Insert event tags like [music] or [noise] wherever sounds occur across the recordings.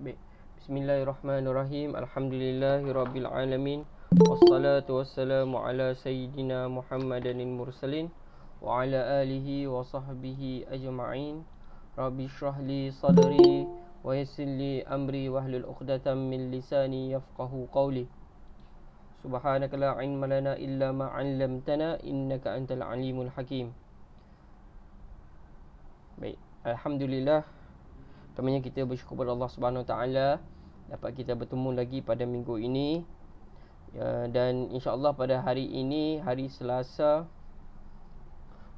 بسم الله الرحمن الرحيم الحمد لله رب العالمين والصلاة والسلام على سيدنا محمد المرسلين وعلى آله وصحبه أجمعين رب اشرح لي صدري ويسر لي أمري وهل الأخدة من لساني يفقه قولي سبحانك لا علم لنا إلا ما علمتنا إنك أنت العليم الحكيم Baik. Alhamdulillah Utamanya kita bersyukur kepada Allah Subhanahu taala dapat kita bertemu lagi pada minggu ini. Ya, dan insya-Allah pada hari ini hari Selasa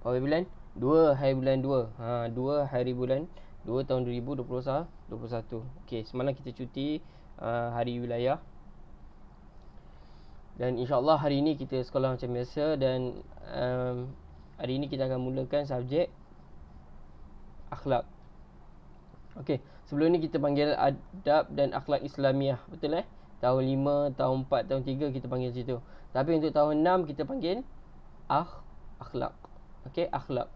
pada bulan 2 hari bulan 2. Ha 2 hari bulan 2 ha, tahun 2021. Okey, semalam kita cuti ha, hari wilayah. Dan insya-Allah hari ini kita sekolah macam biasa dan um, hari ini kita akan mulakan subjek akhlak. Okey, sebelum ni kita panggil adab dan akhlak Islamiah, betul eh? Tahun 5, tahun 4, tahun 3 kita panggil situ. Tapi untuk tahun 6 kita panggil akh akhlak. Okey, akhlak.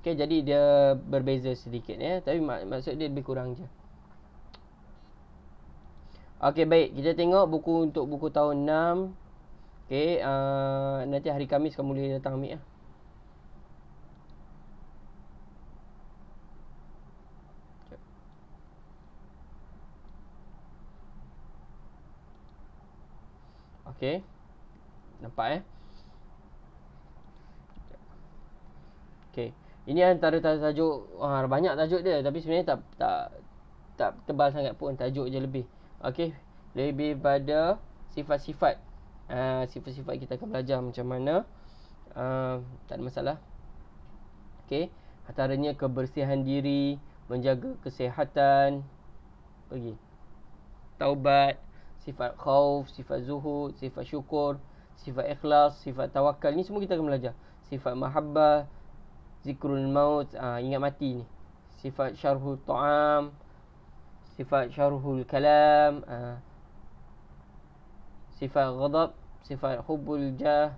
Okey, jadi dia berbeza sedikit ya, tapi mak maksud dia lebih kurang je. Okey, baik. Kita tengok buku untuk buku tahun 6. Okey, uh, nanti hari Khamis kamu boleh datang ambil ya. Okey. Nampak eh? Okey. Ini antara tajuk uh, banyak tajuk dia tapi sebenarnya tak tak tak tebal sangat pun tajuk je lebih. Okey. Lebih pada sifat-sifat. Ah, sifat-sifat uh, kita akan belajar macam mana. Uh, tak ada masalah. Okey. Antaranya kebersihan diri, menjaga kesihatan, pergi. Taubat, sifat khauf, sifat zuhud, sifat syukur, sifat ikhlas, sifat tawakal. ni semua kita akan belajar. Sifat mahabbah, zikrul maut, uh, ingat mati ni. Sifat syarhul ta'am, sifat syarhul kalam, uh, sifat ghadab, sifat hubbul jah,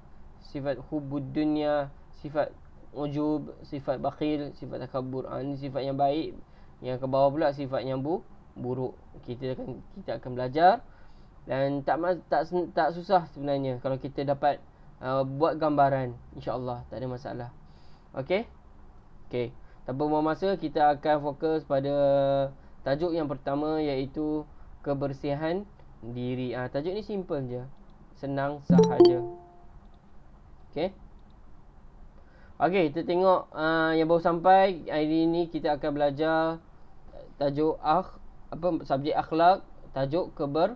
sifat hubbud dunia, sifat ujub, sifat bakhil, sifat takabur. Uh, ah, ini sifat yang baik. Yang ke bawah pula sifat yang bu, buruk. Kita akan kita akan belajar dan tak tak tak susah sebenarnya kalau kita dapat uh, buat gambaran insyaallah tak ada masalah okey okey tanpa buang masa kita akan fokus pada tajuk yang pertama iaitu kebersihan diri ah uh, tajuk ni simple je senang sahaja okey okey kita tengok uh, yang baru sampai hari ini kita akan belajar tajuk akh apa subjek akhlak tajuk keber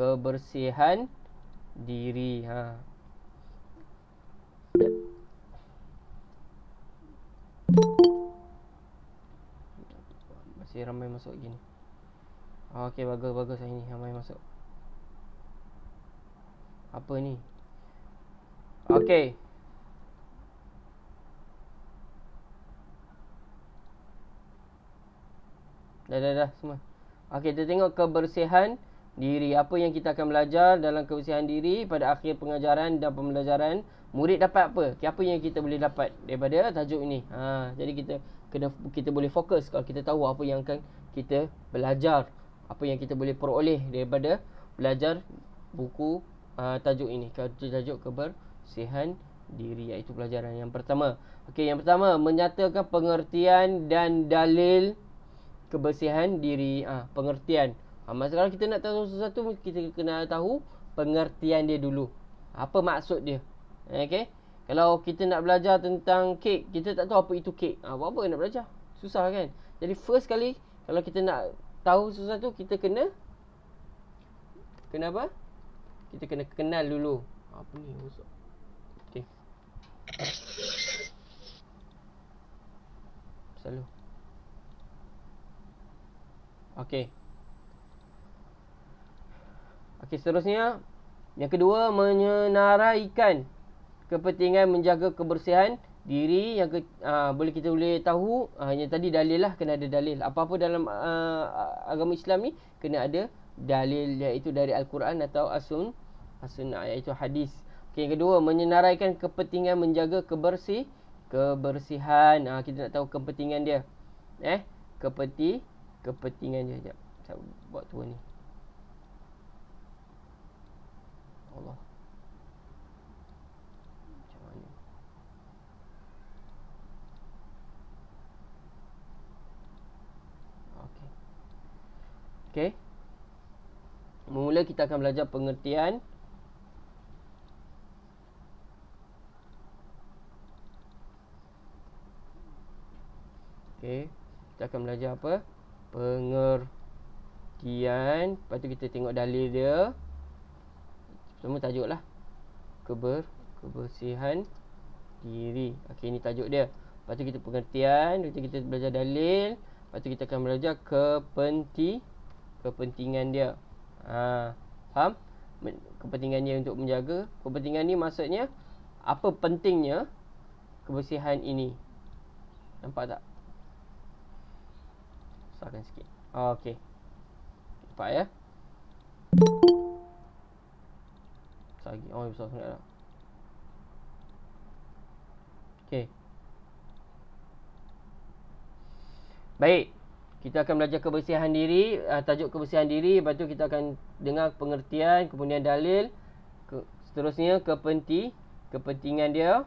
kebersihan diri ha masih ramai masuk gini oh, okey bagus bagus ini ramai masuk apa ni okey Dah, dah, dah, semua. Okey, kita tengok kebersihan diri. Apa yang kita akan belajar dalam kebersihan diri pada akhir pengajaran dan pembelajaran. Murid dapat apa? Apa yang kita boleh dapat daripada tajuk ini? Ha, jadi kita kena kita boleh fokus kalau kita tahu apa yang akan kita belajar. Apa yang kita boleh peroleh daripada belajar buku uh, tajuk ini. Tajuk kebersihan diri iaitu pelajaran yang pertama. okay yang pertama menyatakan pengertian dan dalil kebersihan diri. ha, pengertian. Ha, kalau kita nak tahu sesuatu kita kena tahu pengertian dia dulu. Apa maksud dia? Eh, okay? Kalau kita nak belajar tentang kek, kita tak tahu apa itu kek. Ha, buat apa nak belajar? Susah kan? Jadi first kali kalau kita nak tahu sesuatu kita kena kena apa? Kita kena kenal dulu. Apa ni? Okey. Selalu. Okay. Okey, seterusnya yang kedua menyenaraikan kepentingan menjaga kebersihan diri yang ke, aa, ah, boleh kita boleh tahu aa, ah, yang tadi dalil lah kena ada dalil. Apa-apa dalam aa, ah, agama Islam ni kena ada dalil iaitu dari al-Quran atau as-sun as-sunnah iaitu hadis. Okey, yang kedua menyenaraikan kepentingan menjaga kebersih kebersihan. Aa, kita nak tahu kepentingan dia. Eh, kepenti kepentingan dia jap. buat tu ni. Allah Macam Okay Okay Mula kita akan belajar pengertian Okay Kita akan belajar apa Pengertian Lepas tu kita tengok dalil dia semua tajuk lah Keber, Kebersihan Diri Okey ni tajuk dia Lepas tu kita pengertian Lepas tu kita belajar dalil Lepas tu kita akan belajar kepenti Kepentingan dia ha, Faham? Kepentingan dia untuk menjaga Kepentingan ni maksudnya Apa pentingnya Kebersihan ini Nampak tak? Besarkan sikit Okey Nampak ya? Thank you besar lagi Oh besar sangat lah Okay Baik Kita akan belajar kebersihan diri uh, Tajuk kebersihan diri Lepas tu kita akan dengar pengertian Kemudian dalil ke, Seterusnya kepenti Kepentingan dia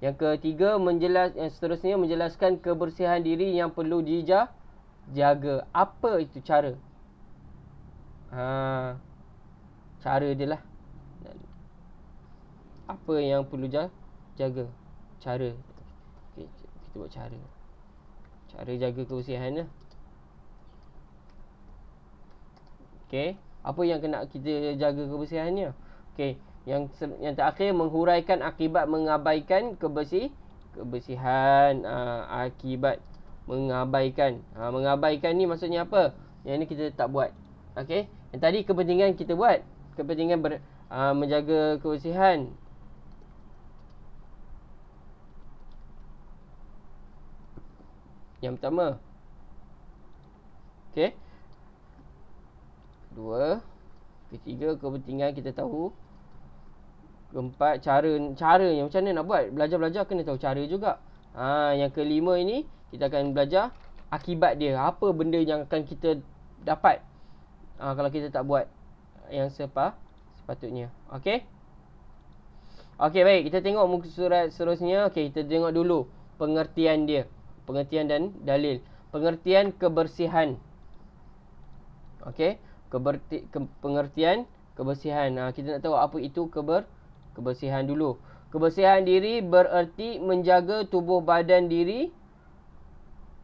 Yang ketiga menjelas, Yang seterusnya menjelaskan kebersihan diri Yang perlu dijaga. Jaga Apa itu cara Ha, cara dia lah apa yang perlu jaga cara okay, kita buat cara cara jaga kebersihan lah. okay, apa yang kena kita jaga kebersihannya okay, yang yang terakhir menghuraikan akibat mengabaikan kebersih kebersihan aa, ah, akibat mengabaikan aa, ah, mengabaikan ni maksudnya apa yang ni kita tak buat okay. yang tadi kepentingan kita buat kepentingan ber, aa, ah, menjaga kebersihan Yang pertama okey. Dua Ketiga kepentingan kita tahu Keempat cara cara yang macam mana nak buat Belajar-belajar kena tahu cara juga ha, Yang kelima ini Kita akan belajar Akibat dia Apa benda yang akan kita dapat ha, Kalau kita tak buat Yang sepa, sepatutnya Okey, okey baik kita tengok muka surat seterusnya Okay kita tengok dulu Pengertian dia pengertian dan dalil. Pengertian kebersihan. Okey, ke, pengertian kebersihan. Ha, kita nak tahu apa itu keber kebersihan dulu. Kebersihan diri bererti menjaga tubuh badan diri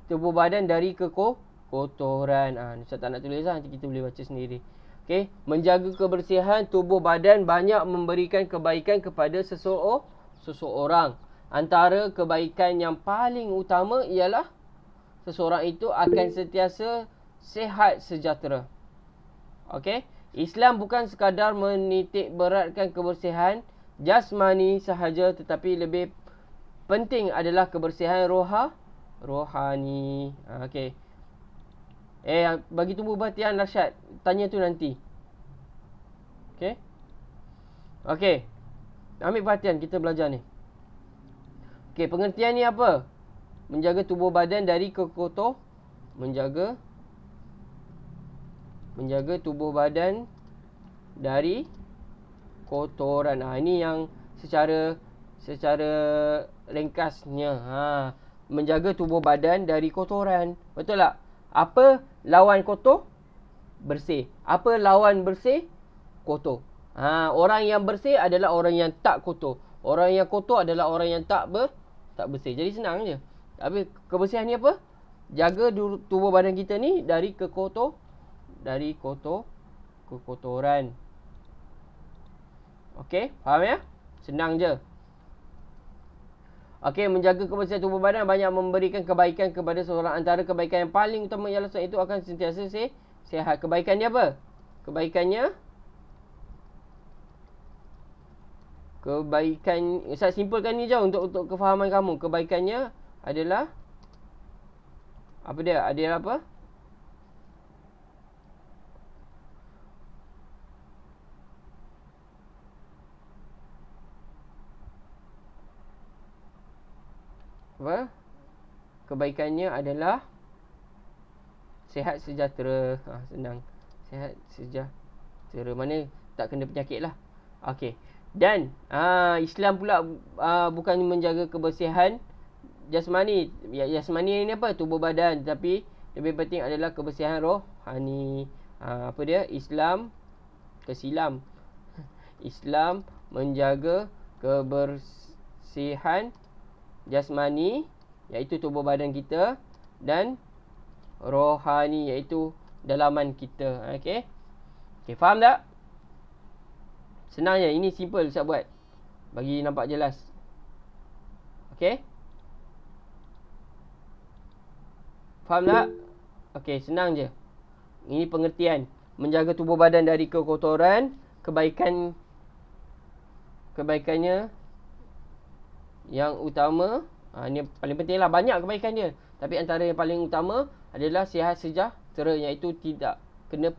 tubuh badan dari kekotoran. Ah, ha, saya tak nak tulislah, nanti kita boleh baca sendiri. Okey, menjaga kebersihan tubuh badan banyak memberikan kebaikan kepada seseorang. Seseorang. Antara kebaikan yang paling utama ialah seseorang itu akan sentiasa sehat sejahtera. Okey, Islam bukan sekadar menitik beratkan kebersihan jasmani sahaja tetapi lebih penting adalah kebersihan roha rohani. Okey. Eh, bagi tumbuh batian Rashad, tanya tu nanti. Okey. Okey. Ambil perhatian kita belajar ni. Okey, pengertian ni apa? Menjaga tubuh badan dari kekotor. Menjaga. Menjaga tubuh badan dari kotoran. Ha, ini yang secara secara ringkasnya. Ha, menjaga tubuh badan dari kotoran. Betul tak? Apa lawan kotor? Bersih. Apa lawan bersih? Kotor. Ha, orang yang bersih adalah orang yang tak kotor. Orang yang kotor adalah orang yang tak bersih tak bersih. Jadi senang je. Tapi kebersihan ni apa? Jaga tubuh badan kita ni dari kekotor dari kotor kekotoran. Okey, faham ya? Senang je. Okey, menjaga kebersihan tubuh badan banyak memberikan kebaikan kepada seseorang. Antara kebaikan yang paling utama ialah itu akan sentiasa sihat. Kebaikan dia apa? Kebaikannya kebaikan saya simpulkan ni je untuk untuk kefahaman kamu kebaikannya adalah apa dia adalah apa apa kebaikannya adalah sehat sejahtera ha, senang sehat sejahtera mana tak kena penyakit lah okey dan uh, Islam pula uh, bukan menjaga kebersihan jasmani. Ya jasmani ini apa? Tubuh badan tapi lebih penting adalah kebersihan rohani. Uh, apa dia? Islam kesilam. Islam menjaga kebersihan jasmani iaitu tubuh badan kita dan rohani iaitu dalaman kita. Okey. Okey, faham tak? Senangnya ini simple Ustaz buat. Bagi nampak jelas. Okey. Faham tak? Okey, senang je. Ini pengertian menjaga tubuh badan dari kekotoran, kebaikan kebaikannya yang utama, ha, ini paling pentinglah banyak kebaikan dia. Tapi antara yang paling utama adalah sihat sejahtera iaitu tidak kena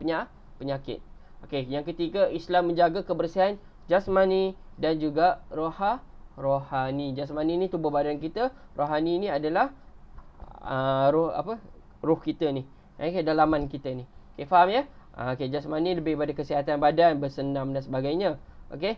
penyakit. Okey, yang ketiga Islam menjaga kebersihan jasmani dan juga roha rohani. Jasmani ni tubuh badan kita, rohani ni adalah uh, roh apa? roh kita ni. Eh, okey, dalaman kita ni. Okey, faham ya? Uh, Okey, jasmani lebih pada kesihatan badan, bersenam dan sebagainya. Okey.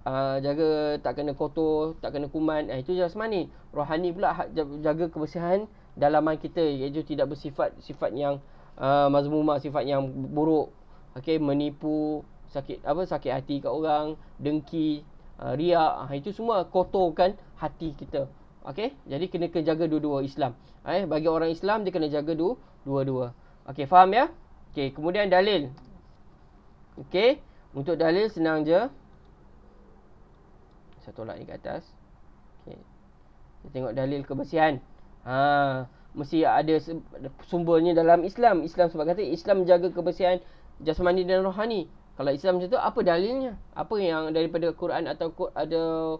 Uh, jaga tak kena kotor, tak kena kuman. Eh, itu jasmani. Rohani pula jaga kebersihan dalaman kita iaitu tidak bersifat sifat yang uh, mazmumah, sifat yang buruk okey menipu sakit apa sakit hati kat orang dengki uh, riak ha, itu semua kotorkan hati kita okey jadi kena kena jaga dua-dua Islam eh bagi orang Islam dia kena jaga dua-dua okey faham ya okey kemudian dalil okey untuk dalil senang je saya tolak ni ke atas okey kita tengok dalil kebersihan ha mesti ada sumbernya dalam Islam. Islam sebab kata Islam menjaga kebersihan jasmani dan rohani. Kalau Islam macam tu apa dalilnya? Apa yang daripada Quran atau ada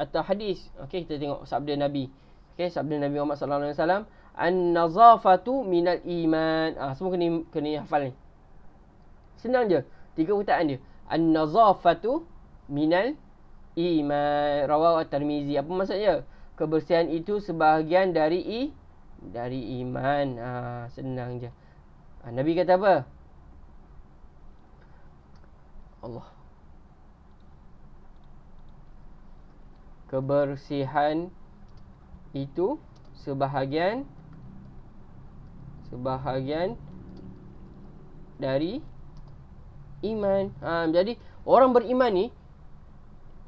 atau hadis? Okey, kita tengok sabda Nabi. Okey, sabda Nabi Muhammad sallallahu alaihi wasallam, "An-nazafatu min al iman." Ah, semua kena kena hafal ni. Senang je. Tiga hutan dia. An-nazafatu min al iman. Rawahu at-Tirmizi. Apa maksudnya? Kebersihan itu sebahagian dari i dari iman ha, senang je ha, Nabi kata apa Allah kebersihan itu sebahagian sebahagian dari iman ha, jadi orang beriman ni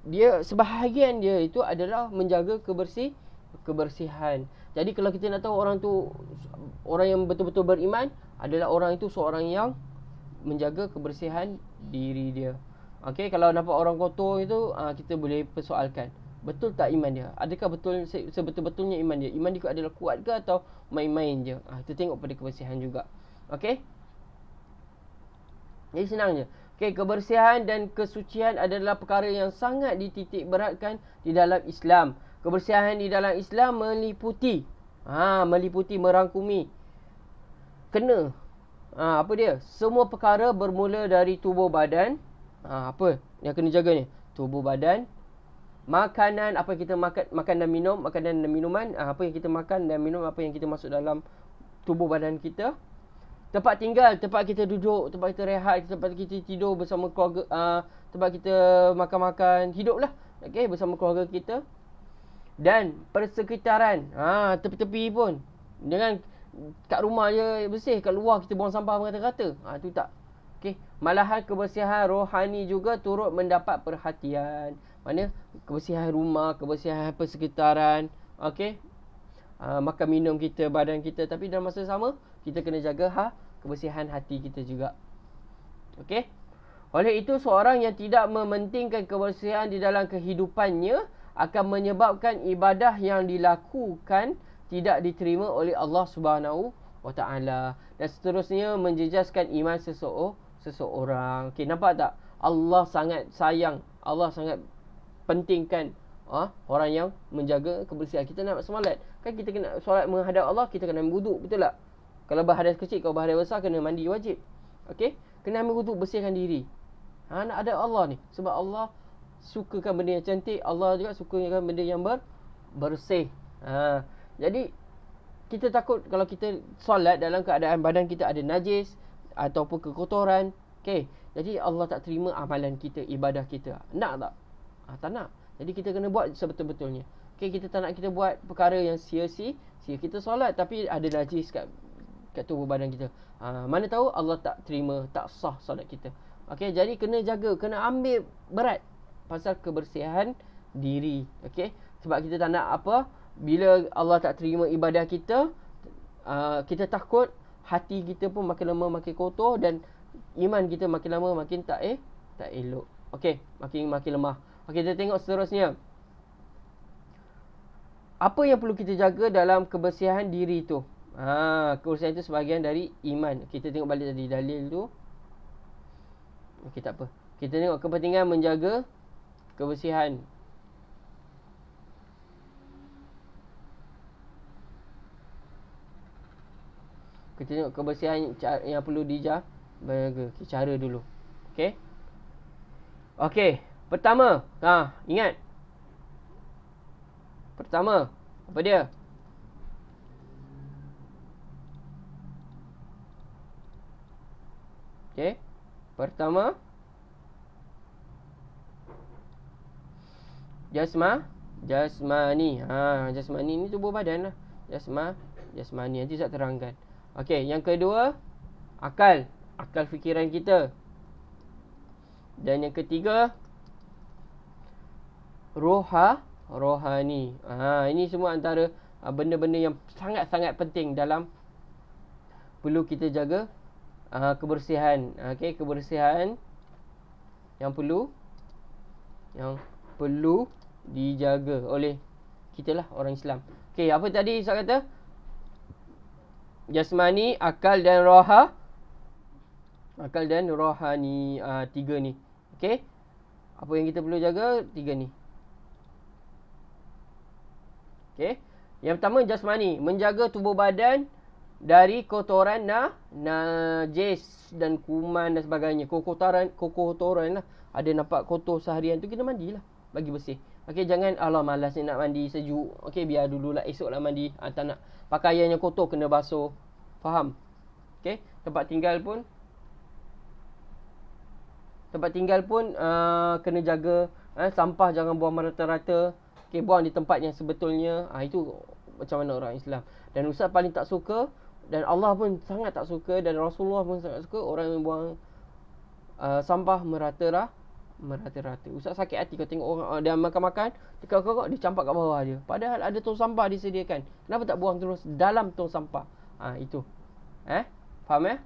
dia sebahagian dia itu adalah menjaga kebersih kebersihan jadi kalau kita nak tahu orang tu orang yang betul-betul beriman adalah orang itu seorang yang menjaga kebersihan diri dia. Okey, kalau nampak orang kotor itu ah, kita boleh persoalkan betul tak iman dia? Adakah betul sebetul-betulnya iman dia? Iman dia adalah kuat ke atau main-main je? Ah, kita tengok pada kebersihan juga. Okey? Jadi senang je. Okey, kebersihan dan kesucian adalah perkara yang sangat dititik beratkan di dalam Islam. Kebersihan di dalam Islam meliputi ha, Meliputi, merangkumi Kena ha, Apa dia? Semua perkara bermula dari tubuh badan ha, Apa yang kena jaga ni? Tubuh badan Makanan, apa kita makan, makan dan minum Makanan dan minuman ha, Apa yang kita makan dan minum Apa yang kita masuk dalam tubuh badan kita Tempat tinggal, tempat kita duduk Tempat kita rehat, tempat kita tidur bersama keluarga ha, Tempat kita makan-makan Hiduplah okay, bersama keluarga kita dan persekitaran ha, tepi-tepi pun dengan kat rumah je bersih kat luar kita buang sampah merata-rata ha, tu tak okay. malahan kebersihan rohani juga turut mendapat perhatian mana kebersihan rumah kebersihan persekitaran okay. ha, makan minum kita badan kita tapi dalam masa sama kita kena jaga ha, kebersihan hati kita juga okay. oleh itu seorang yang tidak mementingkan kebersihan di dalam kehidupannya akan menyebabkan ibadah yang dilakukan tidak diterima oleh Allah Subhanahu Wataala dan seterusnya menjejaskan iman seseorang seseorang. Okey nampak tak? Allah sangat sayang, Allah sangat pentingkan ah ha? orang yang menjaga kebersihan. Kita nak solat, kan kita kena solat menghadap Allah, kita kena wuduk, betul tak? Kalau berhadas kecil, kalau berhadas besar kena mandi wajib. Okey? Kena ambil wuduk bersihkan diri. Ha nak ada Allah ni sebab Allah sukakan benda yang cantik Allah juga sukakan benda yang ber, bersih ha. Jadi kita takut kalau kita solat dalam keadaan badan kita ada najis Ataupun kekotoran okay. Jadi Allah tak terima amalan kita, ibadah kita Nak tak? Ha, tak nak Jadi kita kena buat sebetul-betulnya okay, Kita tak nak kita buat perkara yang sia-sia Sia kita solat tapi ada najis kat, kat tubuh badan kita ha, Mana tahu Allah tak terima, tak sah solat kita Okay, jadi kena jaga, kena ambil berat pasal kebersihan diri. Okey. Sebab kita tak nak apa? Bila Allah tak terima ibadah kita, uh, kita takut hati kita pun makin lama makin kotor dan iman kita makin lama makin tak eh tak elok. Okey, makin makin lemah. Okey, kita tengok seterusnya. Apa yang perlu kita jaga dalam kebersihan diri tu? Ha, kebersihan itu sebahagian dari iman. Kita tengok balik tadi dalil tu. Okey, tak apa. Kita tengok kepentingan menjaga kebersihan kita tengok kebersihan yang perlu dijah berbagai okay, cara dulu okey okey pertama ha ingat pertama apa dia okey pertama jasma jasmani ha jasmani ni tubuh lah. jasma jasmani nanti saya terangkan okey yang kedua akal akal fikiran kita dan yang ketiga roha rohani ha ini semua antara ah, benda-benda yang sangat-sangat penting dalam perlu kita jaga uh, kebersihan okey kebersihan yang perlu yang perlu dijaga oleh kita lah orang Islam. Okey, apa tadi Ustaz kata? Jasmani, akal dan roha. Akal dan rohani uh, tiga ni. Okey. Apa yang kita perlu jaga? Tiga ni. Okey. Yang pertama jasmani, menjaga tubuh badan dari kotoran nah, najis dan kuman dan sebagainya. Kotoran, kotoran lah. Ada nampak kotor seharian tu kita mandilah bagi bersih. Okey jangan Allah malas ni nak mandi sejuk. Okey biar dululah esoklah mandi. Ha, tak nak pakaiannya kotor kena basuh. Faham? Okey, tempat tinggal pun Tempat tinggal pun uh, kena jaga eh, sampah jangan buang merata-rata. Okey buang di tempat yang sebetulnya. Ah ha, itu macam mana orang Islam. Dan usah paling tak suka dan Allah pun sangat tak suka dan Rasulullah pun sangat suka orang yang buang uh, sampah merata-rata merata-rata. Ustaz sakit hati kau tengok orang dia makan-makan, dia kau dia campak kat bawah dia. Padahal ada tong sampah disediakan. Kenapa tak buang terus dalam tong sampah? Ha, itu. Eh? Faham eh?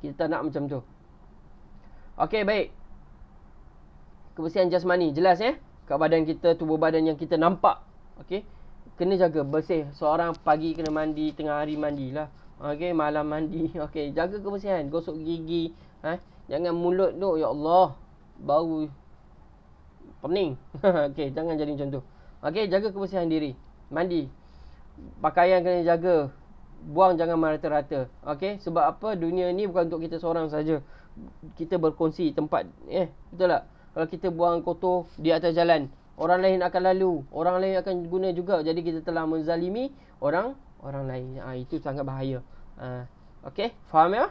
Kita tak nak macam tu. Okey, baik. Kebersihan jasmani jelas eh? Kat badan kita, tubuh badan yang kita nampak. Okey. Kena jaga bersih. Seorang pagi kena mandi, tengah hari mandilah. Okey, malam mandi. [laughs] Okey, jaga kebersihan, gosok gigi, eh? Jangan mulut tu, ya Allah bau pening. [laughs] Okey, jangan jadi macam tu. Okey, jaga kebersihan diri. Mandi. Pakaian kena jaga. Buang jangan merata-rata. Okey, sebab apa? Dunia ni bukan untuk kita seorang saja. Kita berkongsi tempat. Eh, betul tak? Kalau kita buang kotor di atas jalan, orang lain akan lalu. Orang lain akan guna juga. Jadi kita telah menzalimi orang orang lain. Ha, itu sangat bahaya. Ha, Okey, faham ya?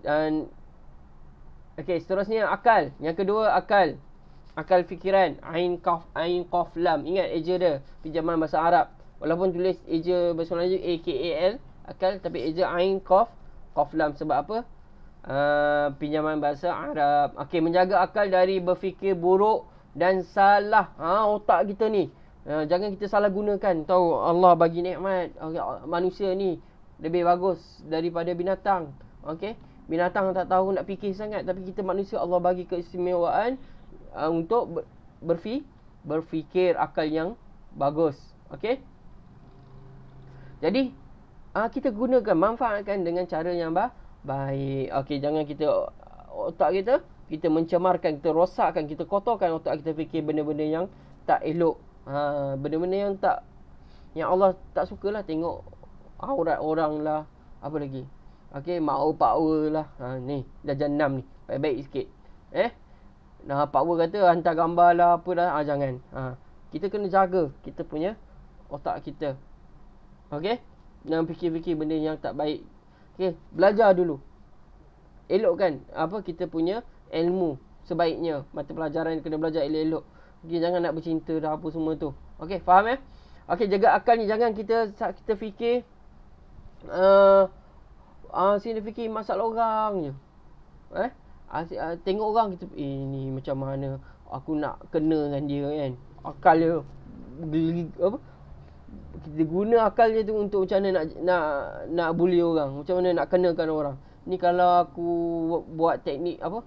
Dan Okey, seterusnya akal. Yang kedua akal. Akal fikiran, ain Kaf ain qaf lam. Ingat eja dia pinjaman bahasa Arab. Walaupun tulis eja bahasa Melayu A K A L akal tapi eja ain Kaf qaf lam sebab apa? Uh, pinjaman bahasa Arab. Okey, menjaga akal dari berfikir buruk dan salah. Ha otak kita ni. Uh, jangan kita salah gunakan. Tahu Allah bagi nikmat. manusia ni lebih bagus daripada binatang. Okey binatang tak tahu nak fikir sangat tapi kita manusia Allah bagi keistimewaan uh, untuk berfi berfikir akal yang bagus okey jadi uh, kita gunakan manfaatkan dengan cara yang ba baik okey jangan kita uh, otak kita kita mencemarkan kita rosakkan kita kotorkan otak kita fikir benda-benda yang tak elok ha benda-benda yang tak yang Allah tak sukalah tengok aurat orang lah apa lagi Okey, mau power lah. Ha, ni, jajan 6 ni. Baik-baik sikit. Eh? Nah, power kata hantar gambar lah, apa lah. Ha, jangan. Ha. Kita kena jaga kita punya otak kita. Okey? Jangan fikir-fikir benda yang tak baik. Okey, belajar dulu. Elok kan? Apa kita punya ilmu sebaiknya. Mata pelajaran kena belajar elok-elok. Okay, jangan nak bercinta dah apa semua tu. Okey, faham eh? Okey, jaga akal ni. Jangan kita kita fikir. Uh, uh, sini fikir masalah orang je. Eh? Uh, tengok orang kita eh, ni macam mana aku nak kena dengan dia kan. Akal dia apa? Kita guna akal dia tu untuk macam mana nak nak nak bully orang, macam mana nak kenakan orang. Ni kalau aku buat teknik apa?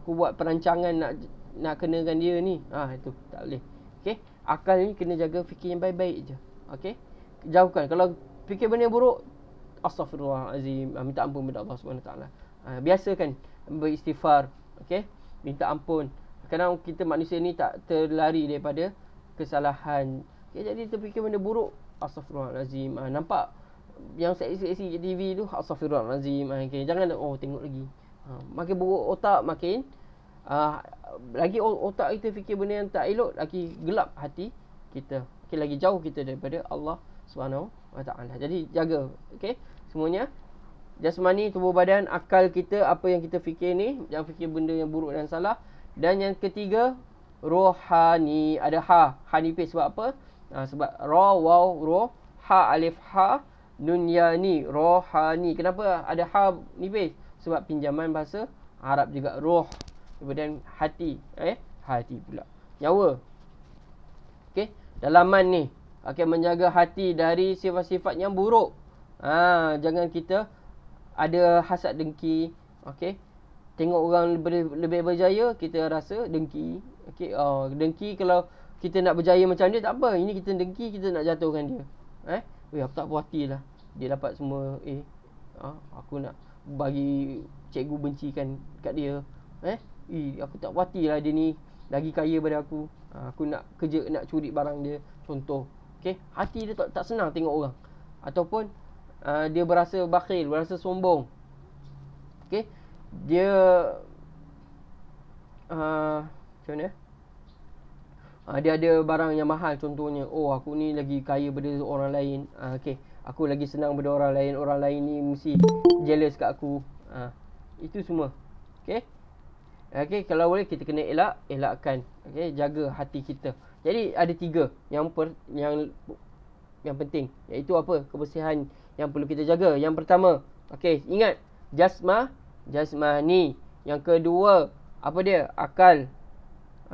Aku buat perancangan nak nak kenakan dia ni. Ah itu tak boleh. Okey. Akal ni kena jaga fikir yang baik-baik je. Okey. Jauhkan kalau fikir benda buruk astaghfirullahalazim ah, minta ampun kepada Allah Subhanahu taala kan, beristighfar okay, minta ampun kadang kita manusia ni tak terlari daripada kesalahan okay, jadi terfikir benda buruk astaghfirullahalazim ah, nampak yang seksi-seksi di TV tu astaghfirullahalazim okey jangan oh tengok lagi makin buruk otak makin uh, lagi otak kita fikir benda yang tak elok lagi gelap hati kita okay, lagi jauh kita daripada Allah Subhanahu wa taala. Jadi jaga okay semuanya jasmani tubuh badan akal kita apa yang kita fikir ni jangan fikir benda yang buruk dan salah dan yang ketiga rohani ada ha ha ni sebab apa ha, sebab ra waw ro ha alif ha nun ya ni rohani kenapa ada ha nipis sebab pinjaman bahasa Arab juga roh kemudian hati eh hati pula nyawa okay dalaman ni akan okay, menjaga hati dari sifat-sifat yang buruk Ha, jangan kita ada hasad dengki. okay? Tengok orang lebih, lebih berjaya, kita rasa dengki. okay? Oh, dengki kalau kita nak berjaya macam dia, tak apa. Ini kita dengki, kita nak jatuhkan dia. Eh? Weh, aku tak puas lah. Dia dapat semua eh. Ha, aku nak bagi cikgu bencikan kat dia. Eh? Eh, aku tak puas lah dia ni. Lagi kaya pada aku. Ha, aku nak kerja, nak curi barang dia. Contoh. Okay, Hati dia tak, tak senang tengok orang. Ataupun Ah, dia berasa bakhil, berasa sombong. Okey. Dia uh, macam mana? Uh, dia ada barang yang mahal contohnya. Oh, aku ni lagi kaya berdasarkan orang lain. Uh, Okey. Aku lagi senang berdasarkan orang lain. Orang lain ni mesti jealous kat aku. Uh, itu semua. Okey. Okey, kalau boleh kita kena elak, elakkan. Okey, jaga hati kita. Jadi ada tiga yang per, yang yang penting iaitu apa? Kebersihan yang perlu kita jaga. Yang pertama, okey, ingat jasma, jasmani. Yang kedua, apa dia? Akal.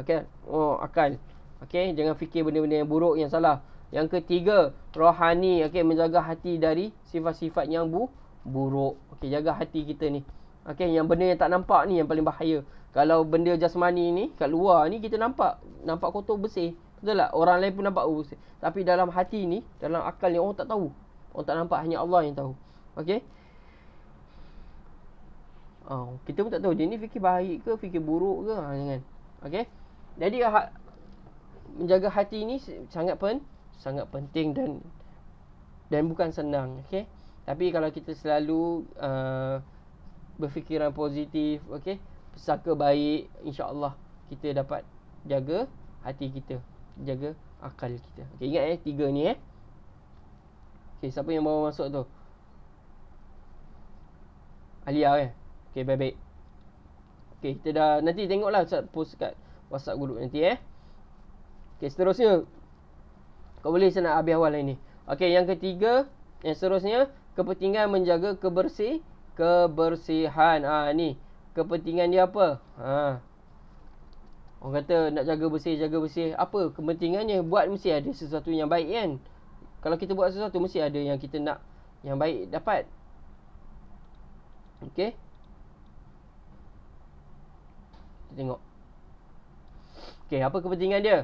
Okey, oh akal. Okey, jangan fikir benda-benda yang buruk yang salah. Yang ketiga, rohani. Okey, menjaga hati dari sifat-sifat yang bu buruk. Okey, jaga hati kita ni. Okey, yang benda yang tak nampak ni yang paling bahaya. Kalau benda jasmani ni kat luar ni kita nampak, nampak kotor bersih. Betul tak? Orang lain pun nampak oh, bersih. Tapi dalam hati ni, dalam akal ni orang tak tahu. Orang oh, tak nampak hanya Allah yang tahu. Okey. Oh, kita pun tak tahu dia ni fikir baik ke fikir buruk ke ha, jangan. Okey. Jadi ha, menjaga hati ni sangat pen sangat penting dan dan bukan senang, okey. Tapi kalau kita selalu uh, berfikiran positif, okey, pesaka baik, insya-Allah kita dapat jaga hati kita, jaga akal kita. Okey, ingat eh tiga ni eh. Okay, siapa yang bawa masuk tu? Alia kan? Okay, baik-baik. Okay, kita dah... Nanti tengoklah Ustaz post kat WhatsApp group nanti eh. Okay, seterusnya. Kau boleh saya nak habis awal ini. Okay, yang ketiga. Yang seterusnya. Kepentingan menjaga kebersih. Kebersihan. Ah ha, ni. Kepentingan dia apa? Ha. Orang kata nak jaga bersih, jaga bersih. Apa kepentingannya? Buat mesti ada sesuatu yang baik kan? Kalau kita buat sesuatu mesti ada yang kita nak yang baik dapat. Okey. Kita tengok. Okey, apa kepentingan dia?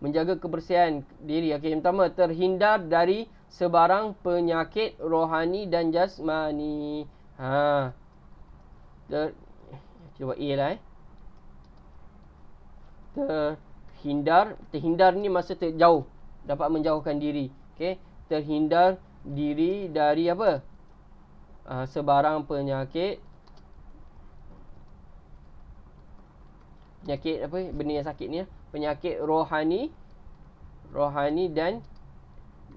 Menjaga kebersihan diri. okay yang pertama terhindar dari sebarang penyakit rohani dan jasmani. Ha. Ter Cuba A lah eh. Terhindar, terhindar ni masa terjauh dapat menjauhkan diri okey terhindar diri dari apa uh, sebarang penyakit penyakit apa benda yang sakit ni ya? penyakit rohani rohani dan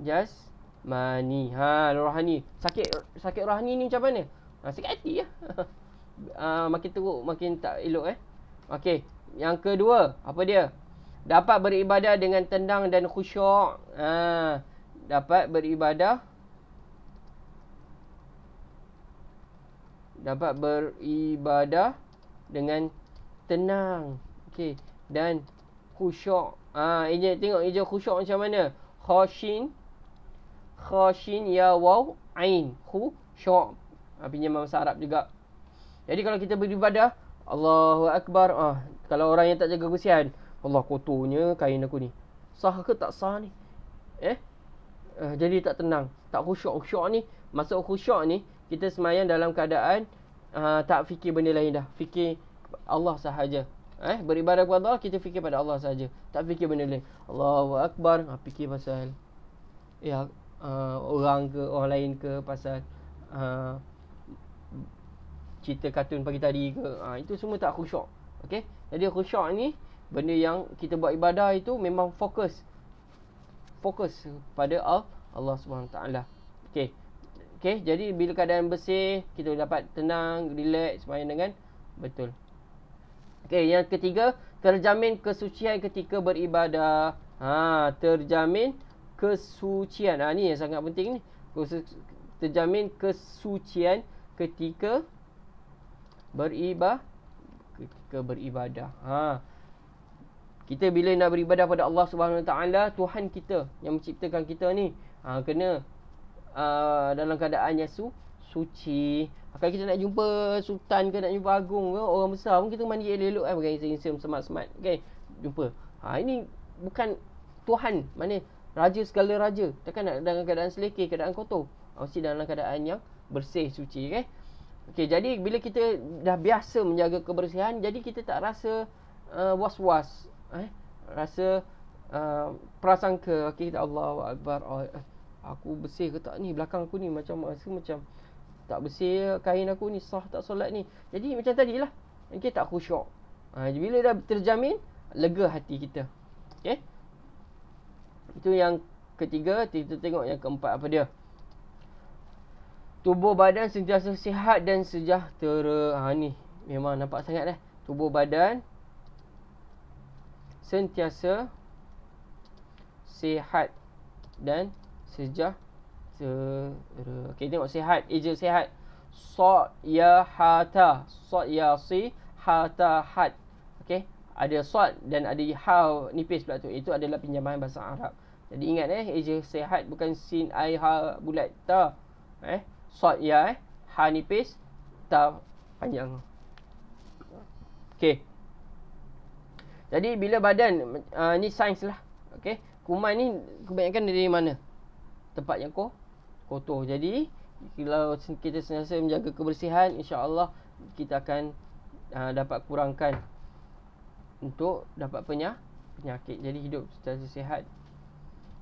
jasmani ha rohani sakit sakit rohani ni macam mana ha, sakit hati ya. ha, [laughs] makin teruk makin tak elok eh okey yang kedua apa dia dapat beribadah dengan tenang dan khusyuk ha, dapat beribadah dapat beribadah dengan tenang okey dan khusyuk ah ha, ini tengok ini khusyuk macam mana khashin khashin ya waw ain khusyuk ha, pinjam bahasa Arab juga jadi kalau kita beribadah Allahu akbar ah ha, kalau orang yang tak jaga kebersihan Allah kotornya kain aku ni. Sah ke tak sah ni? Eh? Uh, jadi tak tenang. Tak khusyuk-khusyuk ni. Masa khusyuk ni, kita semayang dalam keadaan uh, tak fikir benda lain dah. Fikir Allah sahaja. Eh, beribadah kepada Allah, kita fikir pada Allah sahaja. Tak fikir benda lain. Allahu Akbar. Ha, fikir pasal ya, uh, orang ke, orang lain ke, pasal uh, cerita kartun pagi tadi ke. Uh, itu semua tak khusyuk. Okay? Jadi khusyuk ni, benda yang kita buat ibadah itu memang fokus fokus pada Allah Subhanahu taala. Okey. Okey, jadi bila keadaan bersih, kita dapat tenang, relax semuanya dengan betul. Okey, yang ketiga, terjamin kesucian ketika beribadah. Ha, terjamin kesucian. Ha ni yang sangat penting ni. Terjamin kesucian ketika beribadah ketika beribadah. Ha kita bila nak beribadah pada Allah Subhanahu taala Tuhan kita yang menciptakan kita ni ha, kena uh, dalam keadaan yang su suci kalau kita nak jumpa sultan ke nak jumpa agung ke orang besar pun kita mandi elok-elok kan pakai insum semat-semat okey jumpa ha ini bukan Tuhan mana raja segala raja takkan nak dalam keadaan selekeh keadaan kotor ha, mesti dalam keadaan yang bersih suci okey okey jadi bila kita dah biasa menjaga kebersihan jadi kita tak rasa ha, was-was uh, eh rasa uh, ke okey kita Allahu akbar oh, eh, aku bersih ke tak ni belakang aku ni macam rasa macam tak bersih kain aku ni sah tak solat ni jadi macam tadi lah okey tak khusyuk ha, bila dah terjamin lega hati kita okey itu yang ketiga kita tengok yang keempat apa dia tubuh badan sentiasa sihat dan sejahtera ha ni memang nampak sangat dah tubuh badan sentiasa sihat dan sejahtera. Okey, tengok sihat. Eja sihat. so ya hata, so ya si hata hat Okey. Ada so dan ada hau nipis pula tu. Itu adalah pinjaman bahasa Arab. Jadi ingat eh. Eja sihat bukan sin ai ha bulat ta. Eh. So ya eh. Ha nipis. Ta panjang. Okey. Jadi bila badan uh, ni sains lah. Okey. Kuman ni kebanyakan dari mana? Tempat yang kau kotor. Jadi kalau kita sentiasa menjaga kebersihan, insya-Allah kita akan uh, dapat kurangkan untuk dapat penyah, penyakit. Jadi hidup secara sihat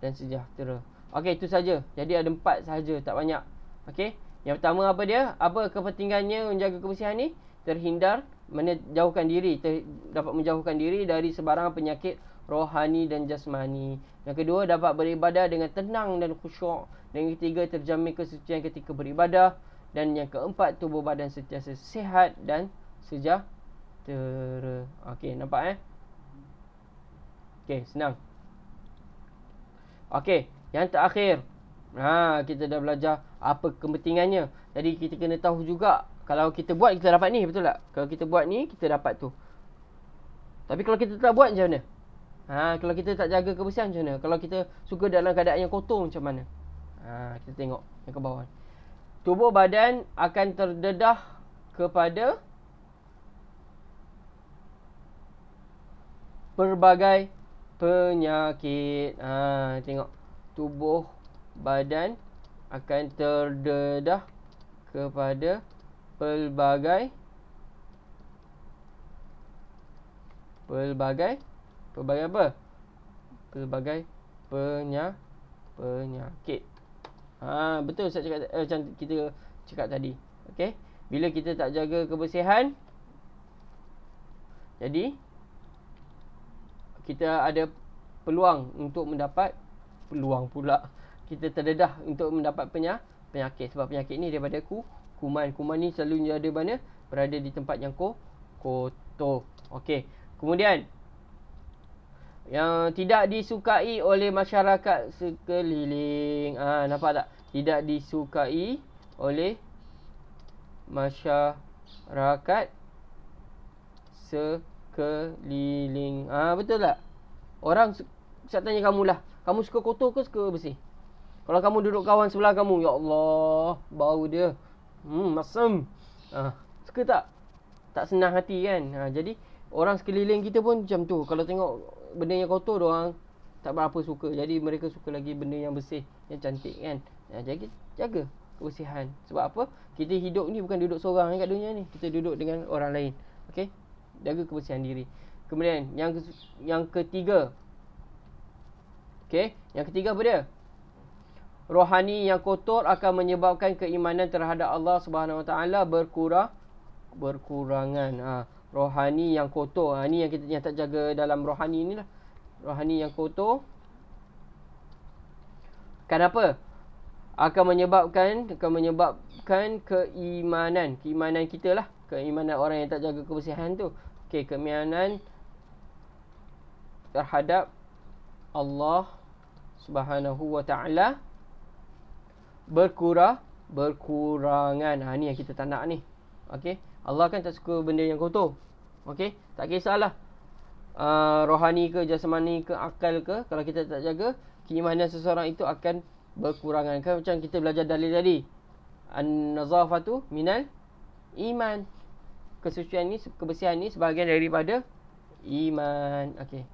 dan sejahtera. Okey, itu saja. Jadi ada empat saja, tak banyak. Okey. Yang pertama apa dia? Apa kepentingannya menjaga kebersihan ni? Terhindar menjauhkan diri ter, dapat menjauhkan diri dari sebarang penyakit rohani dan jasmani. Yang kedua dapat beribadah dengan tenang dan khusyuk. Dan yang ketiga terjamin kesucian ketika beribadah dan yang keempat tubuh badan sentiasa sihat dan sejahtera. Okey, nampak eh? Okey, senang. Okey, yang terakhir. Ha, kita dah belajar apa kepentingannya. Jadi kita kena tahu juga kalau kita buat kita dapat ni betul tak? Kalau kita buat ni kita dapat tu. Tapi kalau kita tak buat macam mana? Ha, kalau kita tak jaga kebersihan macam mana? Kalau kita suka dalam keadaan yang kotor macam mana? Ha, kita tengok yang ke bawah. Tubuh badan akan terdedah kepada pelbagai penyakit. Ha, tengok tubuh badan akan terdedah kepada pelbagai pelbagai pelbagai apa? Pelbagai penya, penyakit. Ha, betul saya cakap eh, macam kita cakap tadi. Okey. Bila kita tak jaga kebersihan jadi kita ada peluang untuk mendapat peluang pula kita terdedah untuk mendapat penya, penyakit sebab penyakit ni daripada kuku kuman kuman ni selalu ada mana berada di tempat yang kotor okey kemudian yang tidak disukai oleh masyarakat sekeliling ah ha, nampak tak tidak disukai oleh masyarakat sekeliling ah ha, betul tak orang saya tanya kamu lah kamu suka kotor ke suka bersih kalau kamu duduk kawan sebelah kamu ya Allah bau dia hmm masam ha, ah, suka tak tak senang hati kan ha, jadi orang sekeliling kita pun macam tu kalau tengok benda yang kotor orang tak berapa suka jadi mereka suka lagi benda yang bersih yang cantik kan ha, jadi jaga kebersihan sebab apa kita hidup ni bukan duduk seorang kat dunia ni kita duduk dengan orang lain okey jaga kebersihan diri kemudian yang yang ketiga okey yang ketiga apa dia rohani yang kotor akan menyebabkan keimanan terhadap Allah Subhanahu Wa Taala berkurang berkurangan. Ha, rohani yang kotor. Ha, ini yang kita yang jaga dalam rohani ni lah. Rohani yang kotor. Kenapa? Akan menyebabkan akan menyebabkan keimanan keimanan kita lah. Keimanan orang yang tak jaga kebersihan tu. Okey, keimanan terhadap Allah Subhanahu wa taala berkurang berkurangan. Ha ni yang kita tak nak ni. Okey. Allah kan tak suka benda yang kotor. Okey. Tak kisahlah. Uh, rohani ke jasmani ke akal ke kalau kita tak jaga keimanan seseorang itu akan berkurangan kan macam kita belajar dalil tadi an-nazafatu minal iman kesucian ni kebersihan ni sebahagian daripada iman okey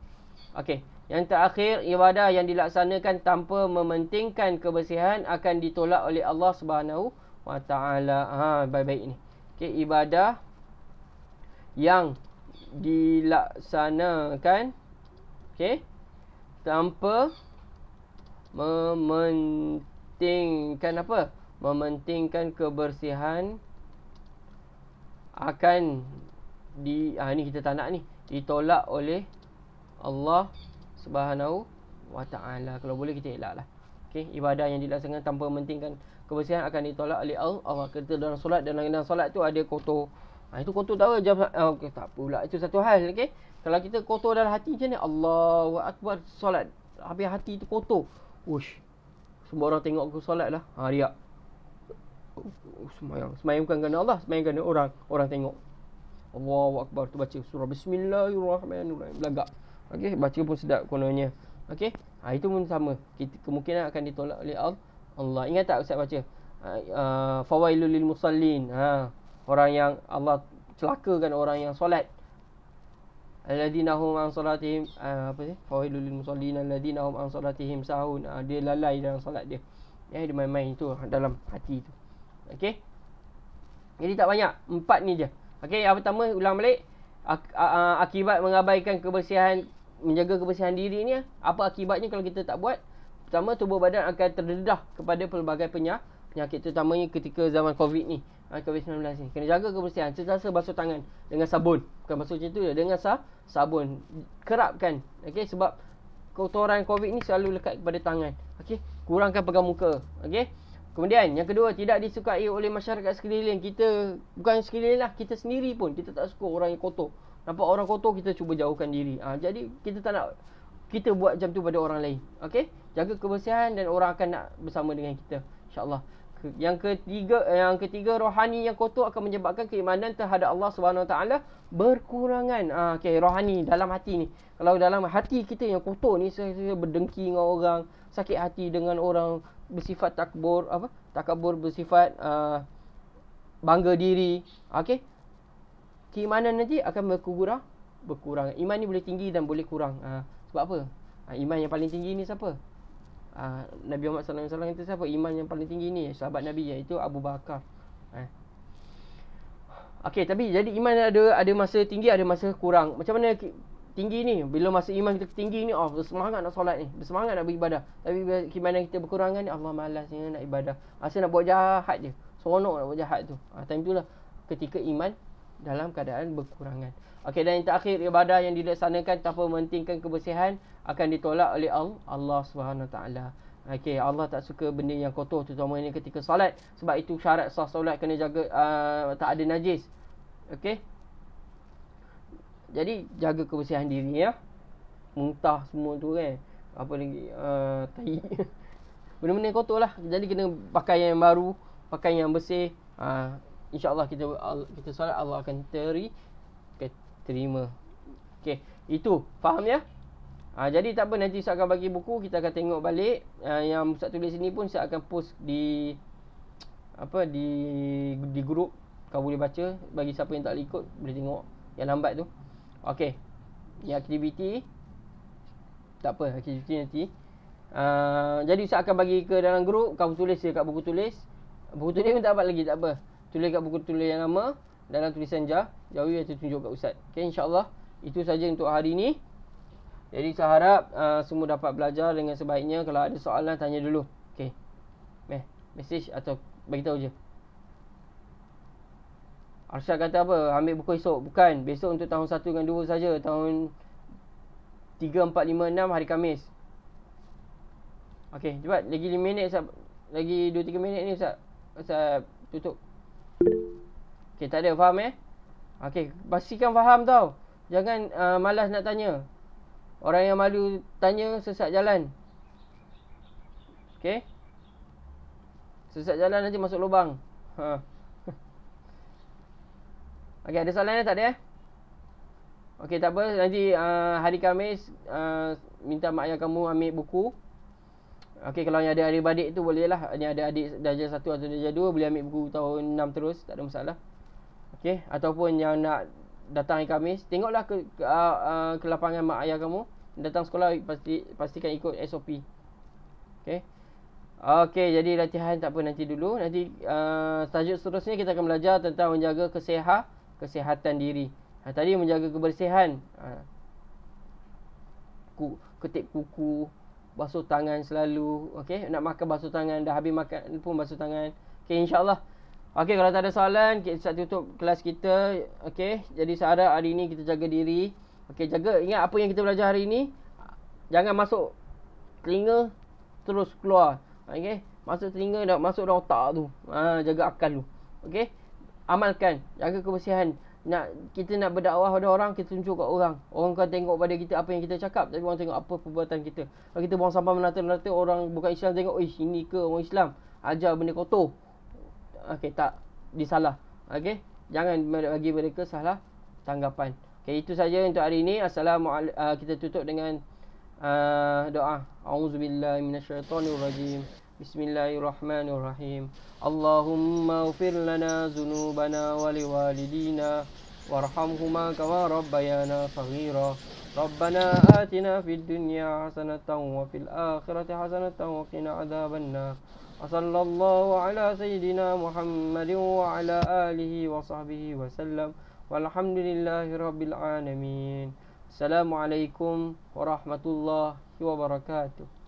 okey yang terakhir, ibadah yang dilaksanakan tanpa mementingkan kebersihan akan ditolak oleh Allah Subhanahu Wa Taala. Ha, baik-baik ini, Okey, ibadah yang dilaksanakan okey tanpa mementingkan apa? Mementingkan kebersihan akan di ah ha, ni kita tak nak ni ditolak oleh Allah Subhanahu wa ta'ala Kalau boleh kita elak lah okay? Ibadah yang dilaksanakan tanpa mementingkan Kebersihan akan ditolak oleh Allah Allah kita dalam solat dan dalam solat tu ada kotor ha, Itu kotor tahu jam ha, oh, okay, Tak pula itu satu hal okay? Kalau kita kotor dalam hati macam ni Allahu Akbar solat Habis hati tu kotor Ush. Semua orang tengok aku solat lah ha, Riak oh, Semayang Semayang bukan kerana Allah Semayang kerana orang Orang tengok Allahu Akbar tu baca surah Bismillahirrahmanirrahim Lagak Okey, baca pun sedap kononnya. Okey. Ha, itu pun sama. Kita, kemungkinan akan ditolak oleh Allah. Ingat tak Ustaz baca? Ha, ya, fawailul lil musallin. Ha, orang yang Allah celakakan orang yang solat. Alladinahum an salatihim ha, apa ni? Fawailul lil musallin alladinahum an salatihim sahun. Ha, dia lalai dalam solat dia. Ya, dia main-main tu dalam hati itu. Okey. Jadi tak banyak, empat ni je. Okey, yang pertama ulang balik. Ak- akibat mengabaikan kebersihan menjaga kebersihan diri ni apa akibatnya kalau kita tak buat pertama tubuh badan akan terdedah kepada pelbagai penyakit terutamanya ketika zaman covid ni ah, COVID-19 ni kena jaga kebersihan sentiasa basuh tangan dengan sabun bukan basuh macam tu je dengan sah, sabun kerapkan okey sebab kotoran covid ni selalu lekat kepada tangan okey kurangkan pegang muka okey Kemudian yang kedua tidak disukai oleh masyarakat sekeliling kita bukan sekeliling lah kita sendiri pun kita tak suka orang yang kotor Nampak orang kotor kita cuba jauhkan diri. Ha, jadi kita tak nak kita buat macam tu pada orang lain. Okey? Jaga kebersihan dan orang akan nak bersama dengan kita. Insyaallah. Yang ketiga yang ketiga rohani yang kotor akan menyebabkan keimanan terhadap Allah Subhanahu taala berkurangan. Ha, okey, rohani dalam hati ni. Kalau dalam hati kita yang kotor ni saya, saya berdengki dengan orang, sakit hati dengan orang bersifat takbur apa? Takabur bersifat uh, bangga diri. Okey? keimanan nanti akan berkurang berkurang iman ni boleh tinggi dan boleh kurang ha, sebab apa ha, iman yang paling tinggi ni siapa ha, Nabi Muhammad sallallahu alaihi wasallam itu siapa iman yang paling tinggi ni sahabat Nabi iaitu Abu Bakar ha. Okey tapi jadi iman ada ada masa tinggi ada masa kurang macam mana tinggi ni bila masa iman kita tinggi ni oh bersemangat nak solat ni bersemangat nak beribadah tapi bila keimanan kita berkurangan ni Allah malas ni nak ibadah rasa nak buat jahat je seronok nak buat jahat tu ha, time itulah ketika iman dalam keadaan berkurangan. Okey dan yang terakhir ibadah yang dilaksanakan tanpa mementingkan kebersihan akan ditolak oleh Allah Subhanahu taala. Okey Allah tak suka benda yang kotor terutama ini ketika solat sebab itu syarat sah solat kena jaga uh, tak ada najis. Okey. Jadi jaga kebersihan diri ya. Muntah semua tu kan. Apa lagi uh, tai. [laughs] Benda-benda kotor lah Jadi kena pakai yang baru pakai yang bersih uh, insyaallah kita kita solat Allah akan teri terima okey itu faham ya ha, jadi tak apa nanti saya akan bagi buku kita akan tengok balik ha, yang ustaz tulis sini pun saya akan post di apa di di grup kau boleh baca bagi siapa yang tak ikut boleh tengok yang lambat tu okey yang aktiviti tak apa aktiviti nanti Uh, jadi saya akan bagi ke dalam grup Kau tulis je kat buku tulis Buku tulis pun tak dapat lagi Tak apa tulis kat buku tulis yang lama dalam tulisan jah jauh ia tertunjuk kat ustaz okey insyaallah itu saja untuk hari ini jadi saya harap uh, semua dapat belajar dengan sebaiknya kalau ada soalan tanya dulu okey meh message atau bagi tahu je Arsyad kata apa ambil buku esok bukan besok untuk tahun 1 dengan 2 saja tahun 3 4 5 6 hari Khamis okey cepat lagi 5 minit lagi 2 3 minit ni saya ustaz tutup Okey, tak ada faham eh? Okey, pastikan faham tau. Jangan uh, malas nak tanya. Orang yang malu tanya sesat jalan. Okey. Sesat jalan nanti masuk lubang. Ha. [laughs] Okey, ada soalan eh? tak ada eh? Okey, tak apa. Nanti uh, hari Khamis uh, minta mak ayah kamu ambil buku. Okey, kalau yang ada adik-adik tu boleh lah. Ini ada adik darjah satu atau darjah dua. Boleh ambil buku tahun enam terus. Tak ada masalah. Okey, ataupun yang nak datang hari Khamis, tengoklah ke ke, uh, uh, ke lapangan mak ayah kamu, datang sekolah pasti pastikan ikut SOP. Okey. Okey, jadi latihan tak apa nanti dulu. Nanti uh, ah, tajuk seterusnya kita akan belajar tentang menjaga kesihatan, kesihatan diri. Ha, tadi menjaga kebersihan. Ha. Ku, ketik kuku, basuh tangan selalu. Okey, nak makan basuh tangan, dah habis makan pun basuh tangan. Okey, insyaAllah. allah Okey, kalau tak ada soalan, kita tutup kelas kita. Okey, jadi saya hari ini kita jaga diri. Okey, jaga. Ingat apa yang kita belajar hari ini. Jangan masuk telinga, terus keluar. Okey, masuk telinga, dah masuk dalam otak tu. Ha, jaga akal tu. Okey, amalkan. Jaga kebersihan. Nak Kita nak berdakwah pada orang, kita tunjuk kat orang. Orang kan tengok pada kita apa yang kita cakap. Tapi orang tengok apa perbuatan kita. Kalau kita buang sampah menata-menata, orang bukan Islam tengok, ish, ini ke orang Islam? Ajar benda kotor okey tak disalah okey jangan bagi mereka salah tanggapan okey itu saja untuk hari ini assalamualaikum uh, kita tutup dengan uh, doa auzubillahi minasyaitonirrajim bismillahirrahmanirrahim allahumma ufir lana dzunubana waliwalidina warhamhuma kama rabbayana saghira ربنا آتنا في الدنيا حسنة وفي الآخرة حسنة وقنا عذاب النار وصلى الله على سيدنا محمد وعلى آله وصحبه وسلم والحمد لله رب العالمين السلام عليكم ورحمة الله وبركاته